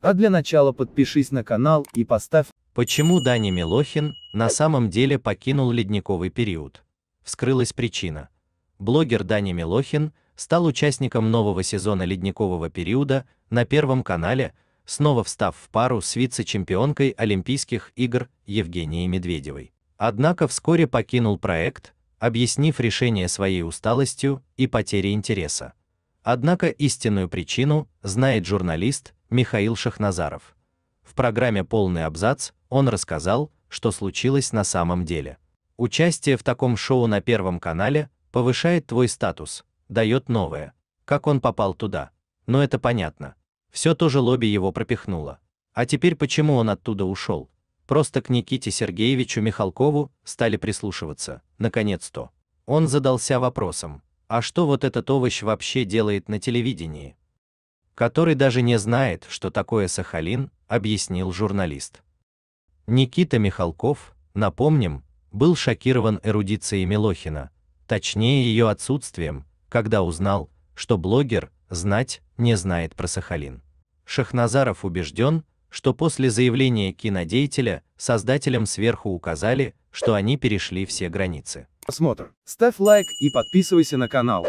А для начала подпишись на канал и поставь Почему Даня Милохин на самом деле покинул ледниковый период? Вскрылась причина. Блогер Даня Милохин стал участником нового сезона ледникового периода на Первом канале, снова встав в пару с вице-чемпионкой Олимпийских игр Евгенией Медведевой. Однако вскоре покинул проект, объяснив решение своей усталостью и потерей интереса. Однако истинную причину знает журналист Михаил Шахназаров. В программе Полный абзац он рассказал, что случилось на самом деле. Участие в таком шоу на Первом канале повышает твой статус, дает новое. Как он попал туда? Но это понятно. Все тоже лобби его пропихнуло. А теперь почему он оттуда ушел? Просто к Никите Сергеевичу Михалкову стали прислушиваться. Наконец-то он задался вопросом: а что вот этот овощ вообще делает на телевидении? Который даже не знает, что такое Сахалин, объяснил журналист. Никита Михалков, напомним, был шокирован эрудицией Милохина, точнее ее отсутствием, когда узнал, что блогер знать не знает про Сахалин. Шахназаров убежден, что после заявления кинодеятеля создателям сверху указали, что они перешли все границы просмотр. Ставь лайк и подписывайся на канал.